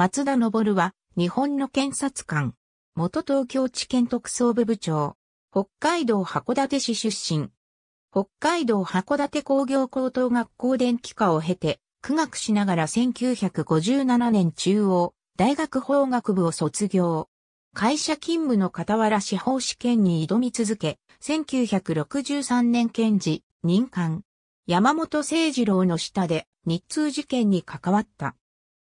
松田昇は、日本の検察官、元東京地検特捜部部長、北海道函館市出身。北海道函館工業高等学校電気科を経て、苦学しながら1957年中央大学法学部を卒業。会社勤務の傍ら司法試験に挑み続け、1963年検事、任官。山本誠二郎の下で日通事件に関わった。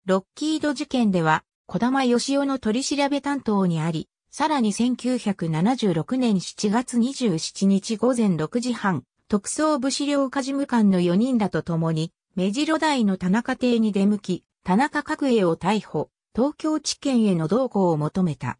ロッキード事件では、小玉義夫の取り調べ担当にあり、さらに1976年7月27日午前6時半、特捜部資料課事務官の4人らと共に、目白台の田中邸に出向き、田中角栄を逮捕、東京地検への同行を求めた。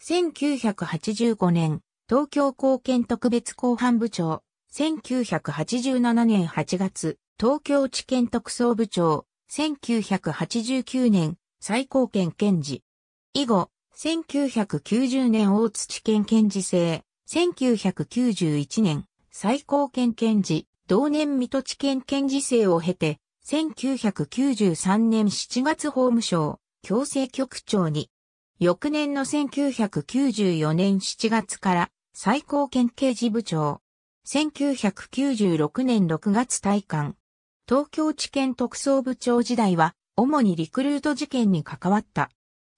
1985年、東京高検特別公判部長、1987年8月、東京地検特捜部長、1989年、最高権検事。以後、1990年大土県検事制、1991年、最高権検事、同年水戸地検検事制を経て、1993年7月法務省、強制局長に、翌年の1994年7月から最高検刑事部長、1996年6月退官、東京地検特捜部長時代は、主にリクルート事件に関わった。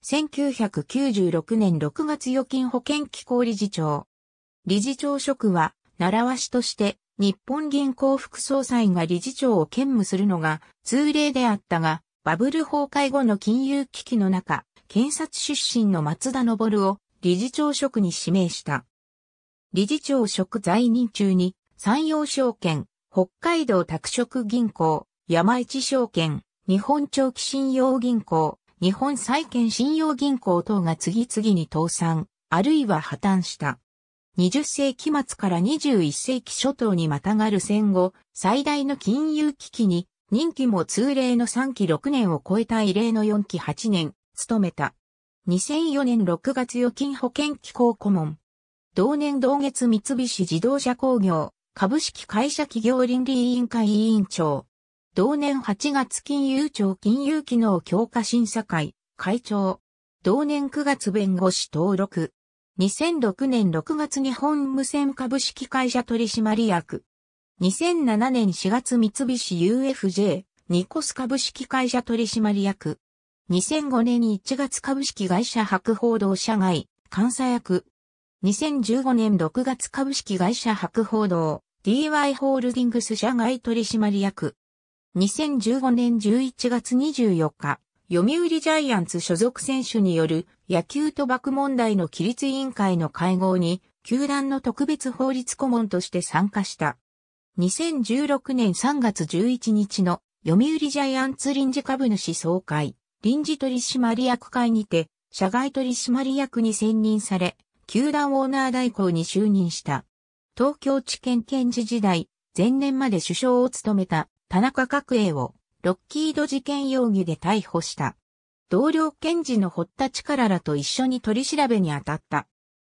1996年6月預金保険機構理事長。理事長職は、習わしとして、日本銀行副総裁が理事長を兼務するのが通例であったが、バブル崩壊後の金融危機の中、検察出身の松田昇を理事長職に指名した。理事長職在任中に、山陽証券、北海道拓殖銀行、山一証券、日本長期信用銀行、日本債券信用銀行等が次々に倒産、あるいは破綻した。20世紀末から21世紀初頭にまたがる戦後、最大の金融危機に、任期も通例の3期6年を超えた異例の4期8年、務めた。2004年6月預金保険機構顧問。同年同月三菱自動車工業、株式会社企業倫理委員会委員長。同年8月金融庁金融機能強化審査会会長。同年9月弁護士登録。2006年6月日本無線株式会社取締役。2007年4月三菱 UFJ ニコス株式会社取締役。2005年1月株式会社博報堂社外監査役。2015年6月株式会社博報堂 DY ホールディングス社外取締役。2015年11月24日、読売ジャイアンツ所属選手による野球賭博問題の規律委員会の会合に、球団の特別法律顧問として参加した。2016年3月11日の読売ジャイアンツ臨時株主総会、臨時取締役会にて、社外取締役に選任され、球団オーナー代行に就任した。東京地検検事時代、前年まで首相を務めた田中角栄をロッキード事件容疑で逮捕した。同僚検事の堀田力らと一緒に取り調べに当たった。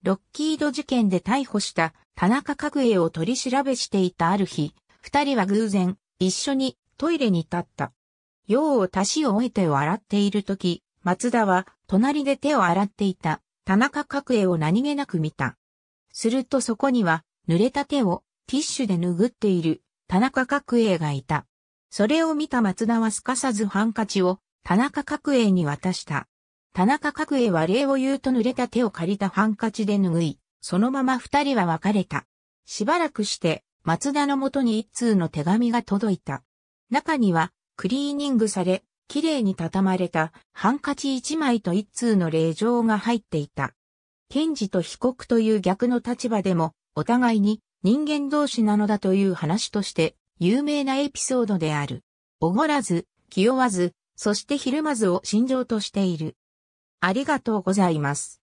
ロッキード事件で逮捕した田中角栄を取り調べしていたある日、二人は偶然一緒にトイレに立った。用を足しを終えてを洗っている時、松田は隣で手を洗っていた田中角栄を何気なく見た。するとそこには、濡れた手をティッシュで拭っている田中角栄がいた。それを見た松田はすかさずハンカチを田中角栄に渡した。田中角栄は礼を言うと濡れた手を借りたハンカチで拭い、そのまま二人は別れた。しばらくして、松田のもとに一通の手紙が届いた。中には、クリーニングされ、綺麗に畳まれたハンカチ一枚と一通の令状が入っていた。検事と被告という逆の立場でも、お互いに人間同士なのだという話として有名なエピソードである。おごらず、気負わず、そしてひるまずを心情としている。ありがとうございます。